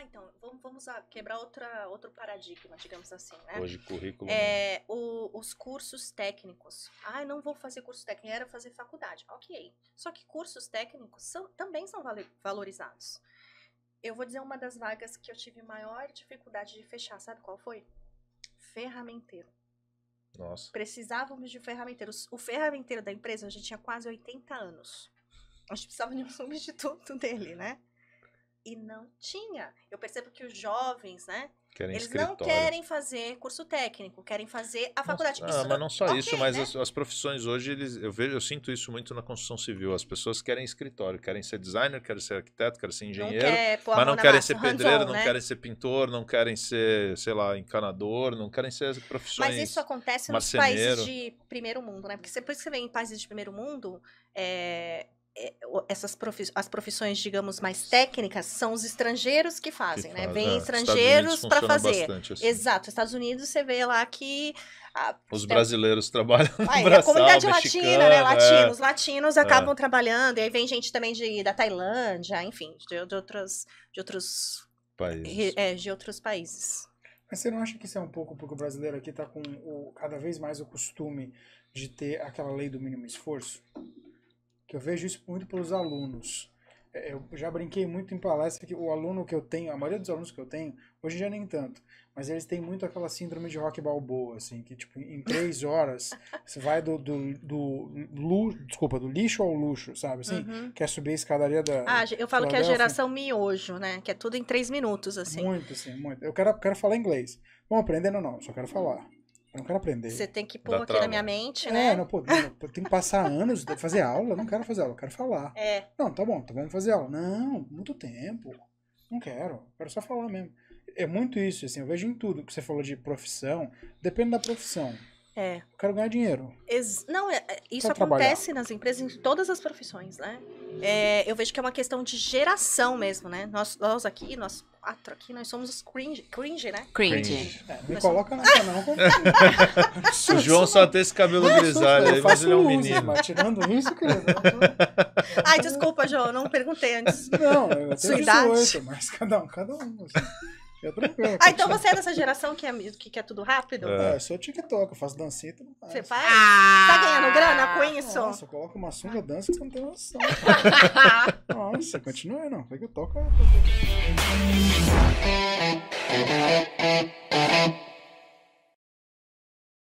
Ah, então, vamos, vamos ah, quebrar outra, outro paradigma, digamos assim, né? Hoje, currículo. É, o, os cursos técnicos. Ah, não vou fazer curso técnico, era fazer faculdade. Ok. Só que cursos técnicos são, também são valorizados. Eu vou dizer uma das vagas que eu tive maior dificuldade de fechar, sabe qual foi? Ferramenteiro. Nossa. Precisávamos de ferramenteiro. O ferramenteiro da empresa, a gente tinha quase 80 anos. A gente precisava de um substituto dele, né? e não tinha. Eu percebo que os jovens, né? Querem eles escritório. não querem fazer curso técnico, querem fazer a faculdade. ah, mas é não só okay, isso, mas né? as, as, profissões hoje, eles, eu vejo, eu sinto isso muito na construção civil. As pessoas querem escritório, querem ser designer, querem ser arquiteto, querem ser engenheiro, não quer mas não querem massa, ser pedreiro, não né? querem ser pintor, não querem ser, sei lá, encanador, não querem ser profissões. Mas isso acontece marceneiro. nos países de primeiro mundo, né? Porque você, por isso que você vê em países de primeiro mundo, é, é, essas profi as profissões, digamos, mais técnicas são os estrangeiros que fazem, que né? faz, né? Vem é. estrangeiros para fazer. assim. Exato. Estados Unidos, você vê lá que. A, os tem... É brasileiros trabalham no Ai, é Brasil. A comunidade latina, né? Latinos. É. Latinos acabam é. trabalhando. E aí vem gente também de, da Tailândia, enfim, de, de outros. De outros países. É, de outros países. Mas você não acha que isso é um pouco porque o brasileiro aqui está com o, cada vez mais o costume de ter aquela lei do mínimo esforço? que eu vejo isso muito pelos alunos. É, eu já brinquei muito em palestra que o aluno que eu tenho, a maioria dos alunos que eu tenho, hoje já nem tanto, mas eles têm muito aquela síndrome de rock balboa, assim, que tipo, em três horas você vai do, do, do, lu, desculpa, do lixo ao luxo, sabe? Assim, uhum. quer subir a escadaria da. Ah, eu falo que é a geração miojo, né? Que é tudo em três minutos, assim. Muito, sim muito. Eu quero, quero falar inglês. Vão aprendendo, não, só quero falar. Eu não quero aprender. Você tem que pôr aqui trauma. na minha mente, é, né? É, não, pô, não, tem que passar anos, tem que fazer aula. Eu não quero fazer aula, eu quero falar. É. Não, tá bom, então tá vamos fazer aula. Não, muito tempo. Não quero, quero só falar mesmo. É muito isso, assim, eu vejo em tudo que você falou de profissão, depende da profissão. É. Eu quero ganhar dinheiro. Ex não, é, é isso quero acontece trabalhar. nas empresas, em todas as profissões, né? É, eu vejo que é uma questão de geração mesmo, né? Nós, nós aqui, nós aqui nós somos os cringe, cringe né? Cringe. cringe. É, me coloca somos... nessa não. Como... o João só tem esse cabelo grisalho, aí, mas ele é um uso, menino. Mas tirando isso, querido. Ai, desculpa, João, não perguntei antes. Não, eu tenho 18, mas cada um, cada um. Assim tranquilo. Ah, então você é dessa geração que, é, que quer tudo rápido? É, eu é. sou TikTok, eu faço dancinha e tudo mais. Você faz? Ah! Tá ganhando grana com isso? Nossa, coloca uma sunga dança que você não tem noção. Nossa, continua aí não. Pega eu toco